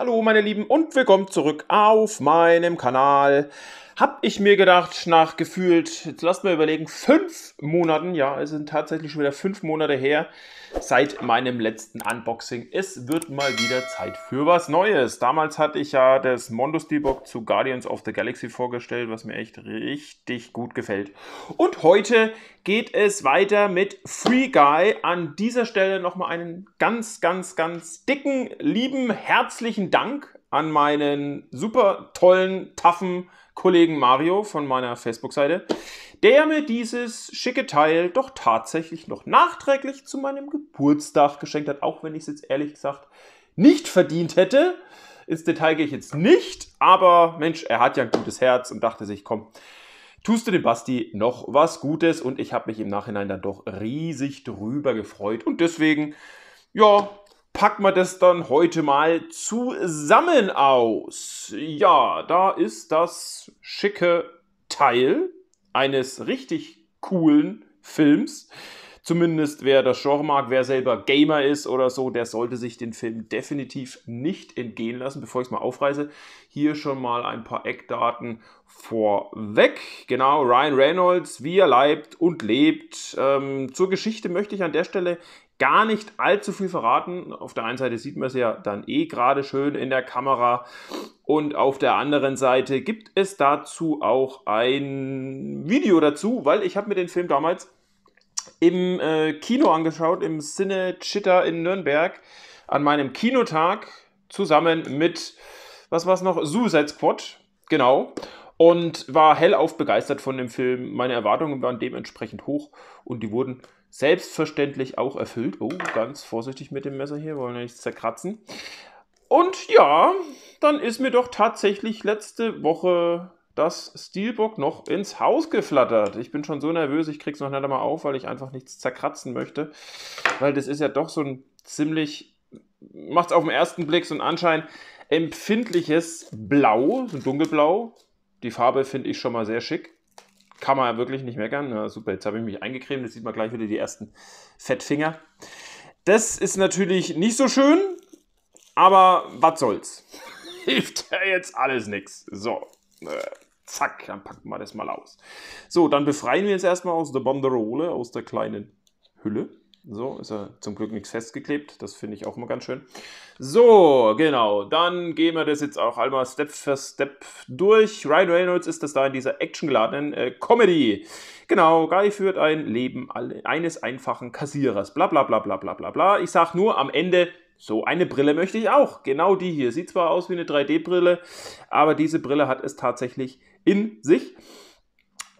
Hallo meine Lieben und willkommen zurück auf meinem Kanal habe ich mir gedacht, nach gefühlt, jetzt lasst mal überlegen, fünf Monaten, ja, es sind tatsächlich schon wieder fünf Monate her, seit meinem letzten Unboxing. Es wird mal wieder Zeit für was Neues. Damals hatte ich ja das Mondo Steelbook zu Guardians of the Galaxy vorgestellt, was mir echt richtig gut gefällt. Und heute geht es weiter mit Free Guy. An dieser Stelle nochmal einen ganz, ganz, ganz dicken, lieben, herzlichen Dank an meinen super tollen, taffen Kollegen Mario von meiner Facebook-Seite, der mir dieses schicke Teil doch tatsächlich noch nachträglich zu meinem Geburtstag geschenkt hat, auch wenn ich es jetzt ehrlich gesagt nicht verdient hätte. Ins Detail gehe ich jetzt nicht, aber Mensch, er hat ja ein gutes Herz und dachte sich, komm, tust du dem Basti noch was Gutes und ich habe mich im Nachhinein dann doch riesig drüber gefreut und deswegen, ja, packen wir das dann heute mal zusammen aus. Ja, da ist das schicke Teil eines richtig coolen Films. Zumindest wer das Genre mag, wer selber Gamer ist oder so, der sollte sich den Film definitiv nicht entgehen lassen. Bevor ich es mal aufreise, hier schon mal ein paar Eckdaten vorweg. Genau, Ryan Reynolds, wie er leibt und lebt. Ähm, zur Geschichte möchte ich an der Stelle gar nicht allzu viel verraten. Auf der einen Seite sieht man es ja dann eh gerade schön in der Kamera. Und auf der anderen Seite gibt es dazu auch ein Video dazu, weil ich habe mir den Film damals im äh, Kino angeschaut, im Sinne Chitter in Nürnberg, an meinem Kinotag zusammen mit, was war es noch, Suicide Squad, genau und war hellauf begeistert von dem Film. Meine Erwartungen waren dementsprechend hoch und die wurden Selbstverständlich auch erfüllt. Oh, ganz vorsichtig mit dem Messer hier, wollen wir nichts zerkratzen. Und ja, dann ist mir doch tatsächlich letzte Woche das Steelbook noch ins Haus geflattert. Ich bin schon so nervös, ich krieg's noch nicht einmal auf, weil ich einfach nichts zerkratzen möchte. Weil das ist ja doch so ein ziemlich, macht's auf den ersten Blick so ein Anschein, empfindliches Blau, so ein dunkelblau. Die Farbe finde ich schon mal sehr schick kann man ja wirklich nicht meckern. Ja, ne? super, jetzt habe ich mich eingecremt, jetzt sieht man gleich wieder die ersten Fettfinger. Das ist natürlich nicht so schön, aber was soll's. Hilft ja jetzt alles nichts. So, äh, zack, dann packen wir das mal aus. So, dann befreien wir jetzt erstmal aus der Banderole, aus der kleinen Hülle. So, ist er zum Glück nichts festgeklebt. Das finde ich auch immer ganz schön. So, genau. Dann gehen wir das jetzt auch einmal Step für Step durch. Ryan Reynolds ist das da in dieser actiongeladenen äh, Comedy. Genau, Guy führt ein Leben eines einfachen Kassierers. Bla bla bla bla bla bla bla. Ich sag nur am Ende, so eine Brille möchte ich auch. Genau die hier. Sieht zwar aus wie eine 3D-Brille, aber diese Brille hat es tatsächlich in sich.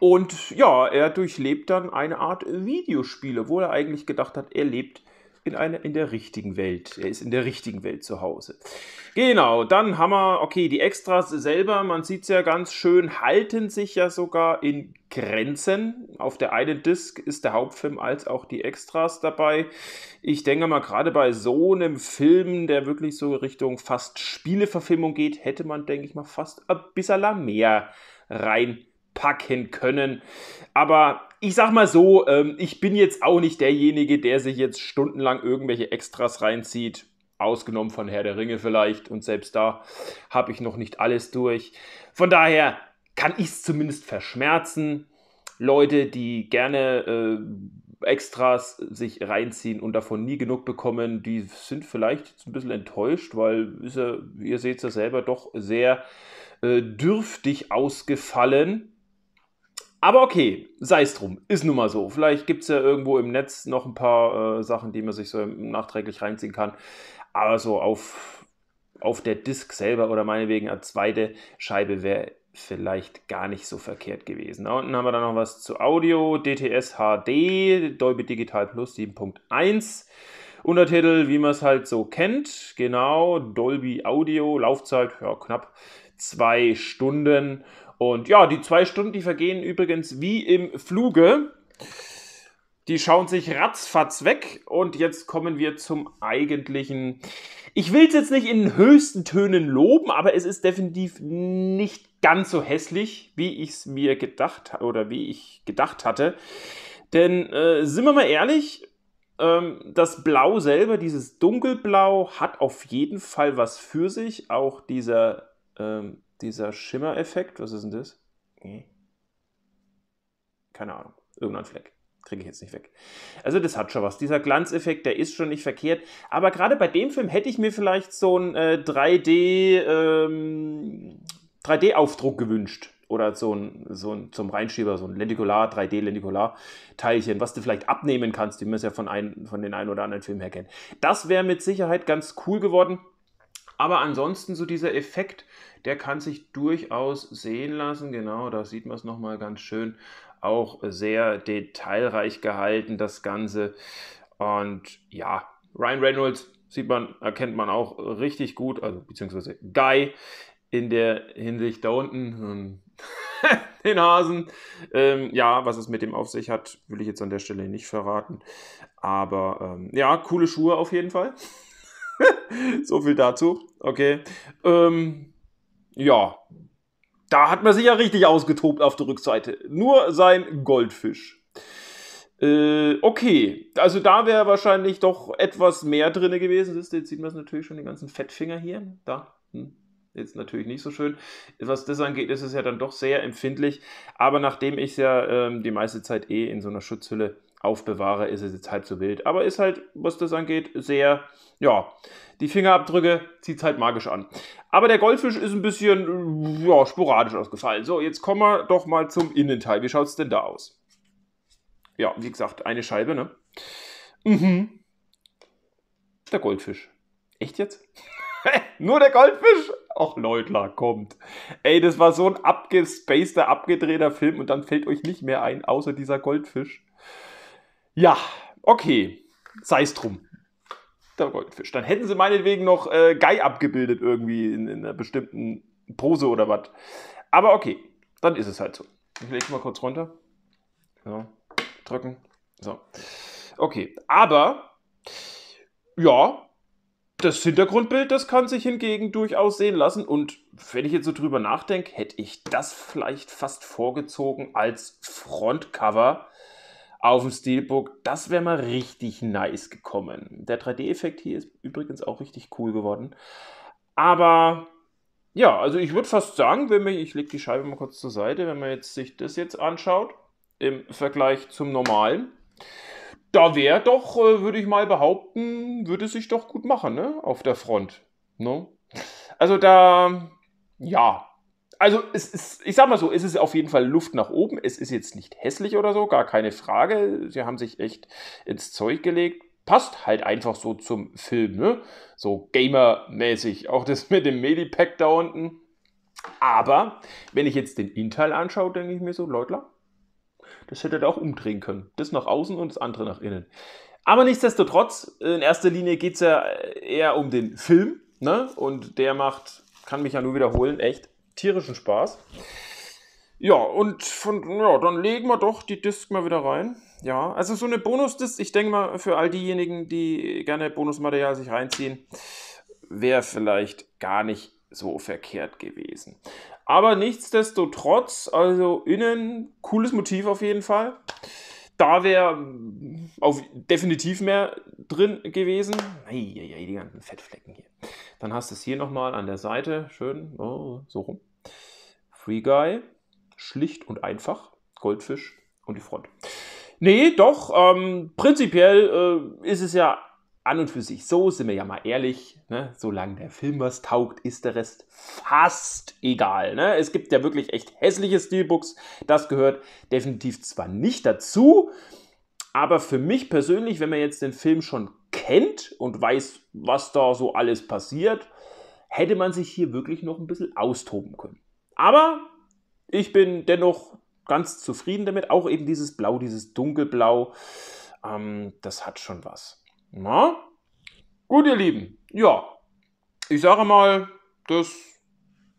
Und ja, er durchlebt dann eine Art Videospiele, wo er eigentlich gedacht hat, er lebt in, eine, in der richtigen Welt. Er ist in der richtigen Welt zu Hause. Genau, dann haben wir, okay, die Extras selber, man sieht es ja ganz schön, halten sich ja sogar in Grenzen. Auf der einen Disc ist der Hauptfilm als auch die Extras dabei. Ich denke mal, gerade bei so einem Film, der wirklich so Richtung fast Spieleverfilmung geht, hätte man, denke ich mal, fast ein bisschen mehr rein packen können. Aber ich sag mal so, ähm, ich bin jetzt auch nicht derjenige, der sich jetzt stundenlang irgendwelche Extras reinzieht. Ausgenommen von Herr der Ringe vielleicht. Und selbst da habe ich noch nicht alles durch. Von daher kann ich es zumindest verschmerzen. Leute, die gerne äh, Extras sich reinziehen und davon nie genug bekommen, die sind vielleicht jetzt ein bisschen enttäuscht, weil ja, ihr seht es ja selber doch sehr äh, dürftig ausgefallen. Aber okay, sei es drum, ist nun mal so. Vielleicht gibt es ja irgendwo im Netz noch ein paar äh, Sachen, die man sich so nachträglich reinziehen kann. Aber so auf, auf der Disk selber oder meinetwegen eine zweite Scheibe wäre vielleicht gar nicht so verkehrt gewesen. Da unten haben wir dann noch was zu Audio, DTS HD, Dolby Digital Plus 7.1. Untertitel, wie man es halt so kennt, genau, Dolby Audio, Laufzeit, ja, knapp zwei Stunden und ja, die zwei Stunden, die vergehen übrigens wie im Fluge. Die schauen sich ratzfatz weg und jetzt kommen wir zum eigentlichen. Ich will es jetzt nicht in höchsten Tönen loben, aber es ist definitiv nicht ganz so hässlich, wie ich es mir gedacht oder wie ich gedacht hatte. Denn äh, sind wir mal ehrlich, ähm, das Blau selber, dieses Dunkelblau, hat auf jeden Fall was für sich. Auch dieser ähm, dieser Schimmereffekt. Was ist denn das? Keine Ahnung. Irgendein Fleck. Kriege ich jetzt nicht weg. Also das hat schon was. Dieser Glanzeffekt, der ist schon nicht verkehrt. Aber gerade bei dem Film hätte ich mir vielleicht so einen äh, 3D, ähm, 3D-Aufdruck gewünscht. Oder so ein, so ein zum Reinschieber, so ein Lenticular, 3 d lenticular teilchen was du vielleicht abnehmen kannst, wie man es ja von, ein, von den einen oder anderen Filmen her kennt. Das wäre mit Sicherheit ganz cool geworden. Aber ansonsten so dieser Effekt, der kann sich durchaus sehen lassen. Genau, da sieht man es nochmal ganz schön. Auch sehr detailreich gehalten, das Ganze. Und ja, Ryan Reynolds sieht man, erkennt man auch richtig gut, also beziehungsweise Guy in der Hinsicht da unten. Ähm, den Hasen. Ähm, ja, was es mit dem auf sich hat, will ich jetzt an der Stelle nicht verraten. Aber ähm, ja, coole Schuhe auf jeden Fall. so viel dazu. Okay. Ähm, ja. Da hat man sich ja richtig ausgetobt auf der Rückseite. Nur sein Goldfisch. Äh, okay, also da wäre wahrscheinlich doch etwas mehr drin gewesen. jetzt sieht man es natürlich schon, die ganzen Fettfinger hier. Da. Hm. Jetzt natürlich nicht so schön. Was das angeht, ist es ja dann doch sehr empfindlich. Aber nachdem ich es ja ähm, die meiste Zeit eh in so einer Schutzhülle aufbewahre, ist es jetzt halb so wild. Aber ist halt, was das angeht, sehr, ja, die Fingerabdrücke zieht es halt magisch an. Aber der Goldfisch ist ein bisschen, ja, sporadisch ausgefallen. So, jetzt kommen wir doch mal zum Innenteil. Wie schaut es denn da aus? Ja, wie gesagt, eine Scheibe, ne? Mhm. Der Goldfisch. Echt jetzt? Nur der Goldfisch? Och Leutler, kommt. Ey, das war so ein abgespaceder, abgedrehter Film und dann fällt euch nicht mehr ein, außer dieser Goldfisch. Ja, okay. Sei es drum. Der Goldfisch. Dann hätten sie meinetwegen noch äh, Guy abgebildet irgendwie in, in einer bestimmten Pose oder was. Aber okay, dann ist es halt so. Ich lege mal kurz runter. So, drücken. So. Okay, aber ja, das Hintergrundbild, das kann sich hingegen durchaus sehen lassen. Und wenn ich jetzt so drüber nachdenke, hätte ich das vielleicht fast vorgezogen als Frontcover auf dem Steelbook. Das wäre mal richtig nice gekommen. Der 3D-Effekt hier ist übrigens auch richtig cool geworden. Aber ja, also ich würde fast sagen, wenn man, ich lege die Scheibe mal kurz zur Seite, wenn man jetzt sich das jetzt anschaut, im Vergleich zum normalen, da wäre doch, äh, würde ich mal behaupten, würde sich doch gut machen, ne? Auf der Front. Ne? Also da, ja, also es ist, ich sag mal so, es ist auf jeden Fall Luft nach oben. Es ist jetzt nicht hässlich oder so, gar keine Frage. Sie haben sich echt ins Zeug gelegt. Passt halt einfach so zum Film, ne? So gamermäßig. Auch das mit dem Medipack da unten. Aber wenn ich jetzt den Intel anschaue, denke ich mir so, Leutler, das hätte er auch umdrehen können. Das nach außen und das andere nach innen. Aber nichtsdestotrotz, in erster Linie geht es ja eher um den Film. Ne? Und der macht, kann mich ja nur wiederholen, echt tierischen Spaß. Ja, und von, ja, dann legen wir doch die Disk mal wieder rein. Ja, also so eine bonus disc ich denke mal, für all diejenigen, die gerne Bonusmaterial sich reinziehen, wäre vielleicht gar nicht so verkehrt gewesen. Aber nichtsdestotrotz, also innen, cooles Motiv auf jeden Fall. Da wäre definitiv mehr drin gewesen. Eieiei, die ganzen Fettflecken hier. Dann hast du es hier nochmal an der Seite, schön, oh, so rum. Free Guy, schlicht und einfach, Goldfisch und die Front. Nee, doch, ähm, prinzipiell äh, ist es ja an und für sich so, sind wir ja mal ehrlich, ne? solange der Film was taugt, ist der Rest fast egal. Ne? Es gibt ja wirklich echt hässliche Steelbooks, das gehört definitiv zwar nicht dazu, aber für mich persönlich, wenn man jetzt den Film schon kennt und weiß, was da so alles passiert, hätte man sich hier wirklich noch ein bisschen austoben können. Aber ich bin dennoch ganz zufrieden damit. Auch eben dieses Blau, dieses Dunkelblau, ähm, das hat schon was. Na? Gut, ihr Lieben. Ja, ich sage mal, das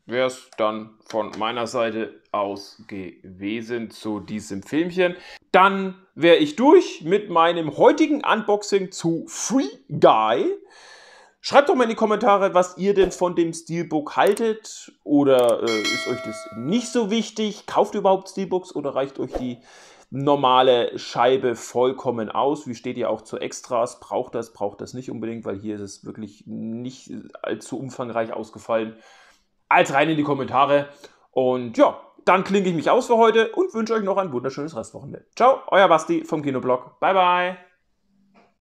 wäre es dann von meiner Seite aus gewesen zu diesem Filmchen. Dann wäre ich durch mit meinem heutigen Unboxing zu Free Guy. Schreibt doch mal in die Kommentare, was ihr denn von dem Steelbook haltet. Oder äh, ist euch das nicht so wichtig? Kauft ihr überhaupt Steelbooks oder reicht euch die normale Scheibe vollkommen aus? Wie steht ihr auch zu Extras? Braucht das, braucht das nicht unbedingt, weil hier ist es wirklich nicht allzu umfangreich ausgefallen. Als rein in die Kommentare. Und ja, dann klinke ich mich aus für heute und wünsche euch noch ein wunderschönes Restwochenende. Ciao, euer Basti vom Kinoblog. Bye, bye.